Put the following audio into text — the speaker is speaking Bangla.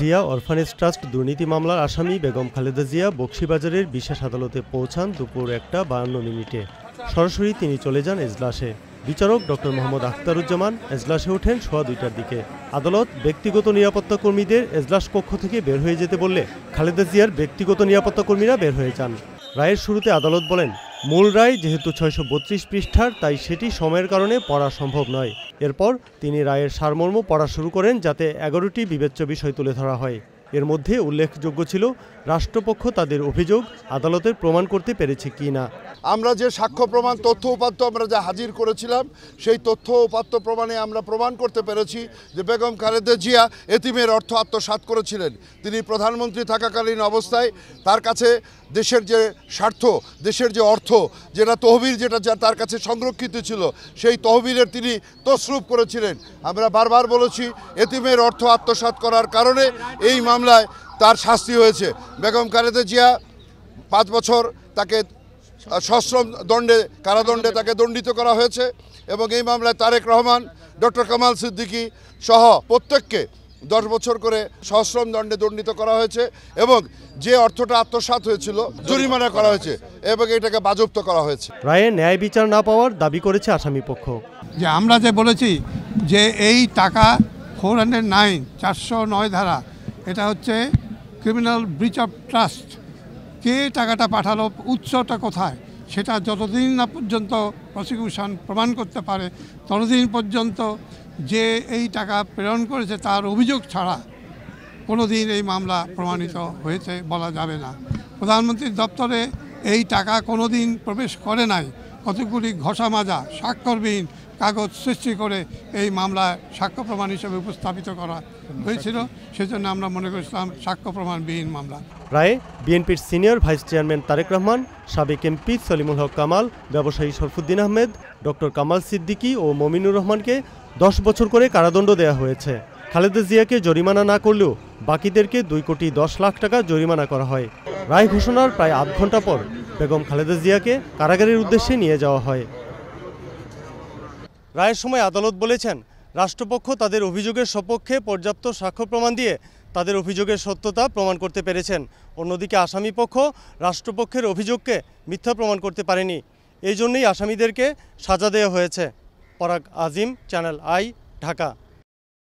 জিয়া অরফানেজ ট্রাস্ট দুর্নীতি মামলার আসামি বেগম খালেদা জিয়া বক্সিবাজারের বিশেষ আদালতে পৌঁছান দুপুর একটা বাহান্ন মিনিটে সরাসরি তিনি চলে যান এজলাসে বিচারক ডক্টর মোহাম্মদ আখতারুজ্জামান এজলাসে ওঠেন সোয়া দুইটার দিকে আদালত ব্যক্তিগত নিরাপত্তা কর্মীদের এজলাস কক্ষ থেকে বের হয়ে যেতে বললে খালেদা জিয়ার ব্যক্তিগত নিরাপত্তা কর্মীরা বের হয়ে যান রায়ের শুরুতে আদালত বলেন মূল রায় যেহেতু ছয়শো পৃষ্ঠার তাই সেটি সময়ের কারণে পড়া সম্ভব নয় এরপর তিনি রায়ের সারমর্ম পড়া শুরু করেন যাতে এগারোটি বিবেচ্য বিষয় তুলে ধরা হয় এর মধ্যে উল্লেখযোগ্য ছিল রাষ্ট্রপক্ষ তাদের অভিযোগ আদালতের প্রমাণ করতে পেরেছে কি না আমরা যে সাক্ষ্য প্রমাণ তথ্য উপাত্ত আমরা যা হাজির করেছিলাম সেই তথ্য উপাত্ত প্রমাণে আমরা প্রমাণ করতে পেরেছি যে বেগম খালেদা জিয়া এতিমের অর্থ আত্মসাত করেছিলেন তিনি প্রধানমন্ত্রী থাকাকালীন অবস্থায় তার কাছে দেশের যে স্বার্থ দেশের যে অর্থ যেটা তহবিল যেটা যা তার কাছে সংরক্ষিত ছিল সেই তহবিলের তিনি তসরূপ করেছিলেন আমরা বারবার বলেছি এতিমের অর্থ আত্মসাত করার কারণে এই মামলা মামলায় তার শাস্তি হয়েছে বেগম কারেদে জিয়া পাঁচ বছর তাকে সশ্রম দণ্ডে কারাদণ্ডে তাকে দণ্ডিত করা হয়েছে এবং এই মামলায় তারেক রহমান ডক্টর কামাল সিদ্দিকী সহ প্রত্যেককে দশ বছর করে সশ্রম দণ্ডে দণ্ডিত করা হয়েছে এবং যে অর্থটা আত্মসাত হয়েছিল জরিমানা করা হয়েছে এবং এটাকে বাজপ্ত করা হয়েছে প্রায় ন্যায় বিচার না পাওয়ার দাবি করেছে আসামি পক্ষ যে আমরা যে বলেছি যে এই টাকা ফোর হান্ড্রেড নাইন চারশো নয় ধারা এটা হচ্ছে ক্রিমিনাল ব্রিচ অফ ট্রাস্ট কে টাকাটা পাঠালো উৎসটা কোথায় সেটা যতদিন না পর্যন্ত প্রসিকিউশন প্রমাণ করতে পারে ততদিন পর্যন্ত যে এই টাকা প্রেরণ করেছে তার অভিযোগ ছাড়া কোনো দিন এই মামলা প্রমাণিত হয়েছে বলা যাবে না প্রধানমন্ত্রীর দপ্তরে এই টাকা কোনো দিন প্রবেশ করে নাই কতগুলি ঘষা মাজা স্বাক্ষরবিহীন কাগজ সৃষ্টি করে এই মামলা সাক্ষ্য প্রমাণ হিসেবে উপস্থাপিত করা হয়েছিল সেজন্য আমরা মনে করেছিলাম সাক্ষ্য প্রমাণবিহীন মামলা রায়ে বিএনপির senior vice chairman Tarek Rahman সাবেক এমপি সলিমুল হক কামাল ব্যবসায়ী শরফুদ্দিন আহমেদ ডক্টর কামাল সিদ্দিকী ও মমিনুর রহমানকে দশ বছর করে কারাদণ্ড দেয়া হয়েছে খালেদা জিয়াকে জরিমানা না করলেও বাকিদেরকে দুই কোটি দশ লাখ টাকা জরিমানা করা হয় রায় ঘোষণার প্রায় আধ ঘন্টা পর বেগম খালেদা জিয়াকে কারাগারের উদ্দেশ্যে নিয়ে যাওয়া হয় রায়ের সময় আদালত বলেছেন রাষ্ট্রপক্ষ তাদের অভিযোগের সপক্ষে পর্যাপ্ত সাক্ষ্য প্রমাণ দিয়ে তাদের অভিযোগের সত্যতা প্রমাণ করতে পেরেছেন অন্যদিকে আসামিপক্ষ রাষ্ট্রপক্ষের অভিযোগকে মিথ্যা প্রমাণ করতে পারেনি এই জন্যই আসামিদেরকে সাজা দেওয়া হয়েছে পরাগ আজিম চ্যানেল আই ঢাকা